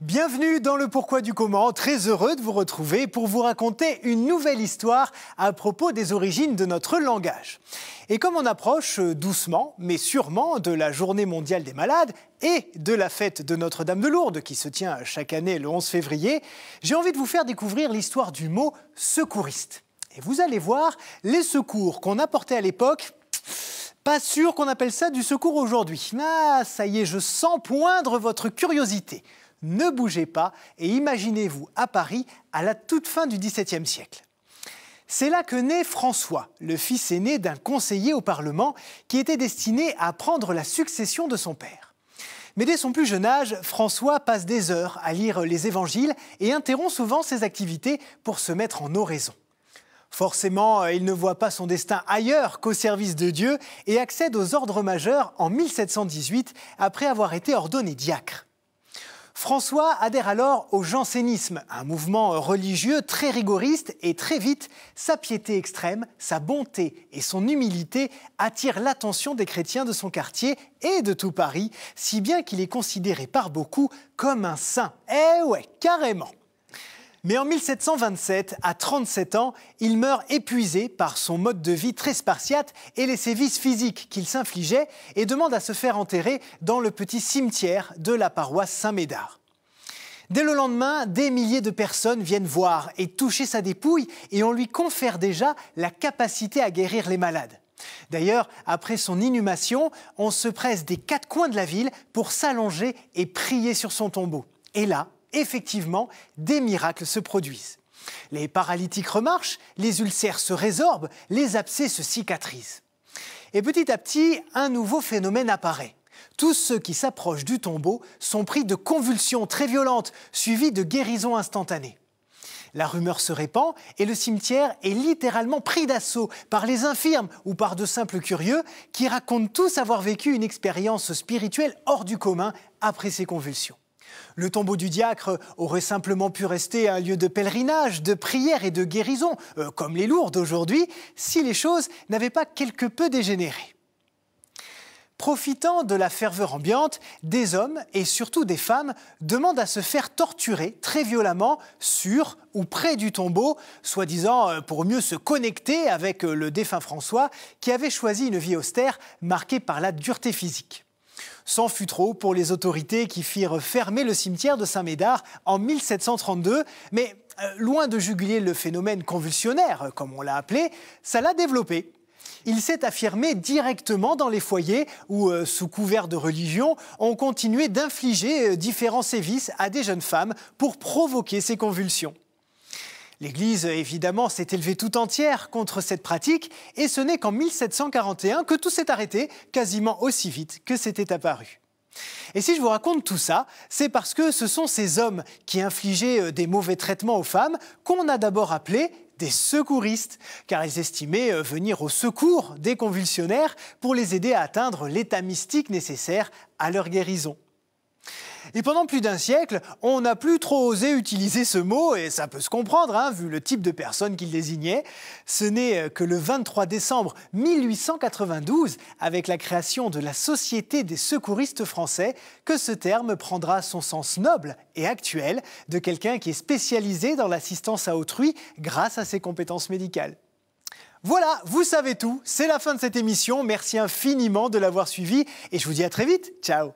Bienvenue dans le Pourquoi du Comment. Très heureux de vous retrouver pour vous raconter une nouvelle histoire à propos des origines de notre langage. Et comme on approche euh, doucement, mais sûrement, de la Journée mondiale des malades et de la fête de Notre-Dame de Lourdes qui se tient chaque année le 11 février, j'ai envie de vous faire découvrir l'histoire du mot secouriste. Et vous allez voir, les secours qu'on apportait à l'époque, pas sûr qu'on appelle ça du secours aujourd'hui. Ah, ça y est, je sens poindre votre curiosité ne bougez pas et imaginez-vous à Paris à la toute fin du XVIIe siècle. C'est là que naît François, le fils aîné d'un conseiller au Parlement qui était destiné à prendre la succession de son père. Mais dès son plus jeune âge, François passe des heures à lire les évangiles et interrompt souvent ses activités pour se mettre en oraison. Forcément, euh, il ne voit pas son destin ailleurs qu'au service de Dieu et accède aux ordres majeurs en 1718 après avoir été ordonné diacre. François adhère alors au jansénisme, un mouvement religieux très rigoriste et très vite, sa piété extrême, sa bonté et son humilité attirent l'attention des chrétiens de son quartier et de tout Paris, si bien qu'il est considéré par beaucoup comme un saint. Eh ouais, carrément. Mais en 1727, à 37 ans, il meurt épuisé par son mode de vie très spartiate et les sévices physiques qu'il s'infligeait et demande à se faire enterrer dans le petit cimetière de la paroisse Saint-Médard. Dès le lendemain, des milliers de personnes viennent voir et toucher sa dépouille et on lui confère déjà la capacité à guérir les malades. D'ailleurs, après son inhumation, on se presse des quatre coins de la ville pour s'allonger et prier sur son tombeau. Et là, effectivement, des miracles se produisent. Les paralytiques remarchent, les ulcères se résorbent, les abcès se cicatrisent. Et petit à petit, un nouveau phénomène apparaît. Tous ceux qui s'approchent du tombeau sont pris de convulsions très violentes, suivies de guérisons instantanées. La rumeur se répand et le cimetière est littéralement pris d'assaut par les infirmes ou par de simples curieux qui racontent tous avoir vécu une expérience spirituelle hors du commun après ces convulsions. Le tombeau du diacre aurait simplement pu rester un lieu de pèlerinage, de prière et de guérison, euh, comme les lourdes aujourd'hui, si les choses n'avaient pas quelque peu dégénéré. Profitant de la ferveur ambiante, des hommes et surtout des femmes demandent à se faire torturer très violemment sur ou près du tombeau, soi-disant euh, pour mieux se connecter avec euh, le défunt François, qui avait choisi une vie austère marquée par la dureté physique. C'en fut trop pour les autorités qui firent fermer le cimetière de Saint-Médard en 1732, mais euh, loin de juguler le phénomène convulsionnaire, comme on l'a appelé, ça l'a développé. Il s'est affirmé directement dans les foyers où, euh, sous couvert de religion, on continuait d'infliger euh, différents sévices à des jeunes femmes pour provoquer ces convulsions. L'Église, évidemment, s'est élevée tout entière contre cette pratique, et ce n'est qu'en 1741 que tout s'est arrêté, quasiment aussi vite que c'était apparu. Et si je vous raconte tout ça, c'est parce que ce sont ces hommes qui infligeaient euh, des mauvais traitements aux femmes qu'on a d'abord appelés des secouristes, car ils estimaient euh, venir au secours des convulsionnaires pour les aider à atteindre l'état mystique nécessaire à leur guérison. Et pendant plus d'un siècle, on n'a plus trop osé utiliser ce mot, et ça peut se comprendre, hein, vu le type de personne qu'il désignait. Ce n'est euh, que le 23 décembre 1892, avec la création de la Société des secouristes français, que ce terme prendra son sens noble et actuel de quelqu'un qui est spécialisé dans l'assistance à autrui grâce à ses compétences médicales. Voilà, vous savez tout, c'est la fin de cette émission. Merci infiniment de l'avoir suivi et je vous dis à très vite. Ciao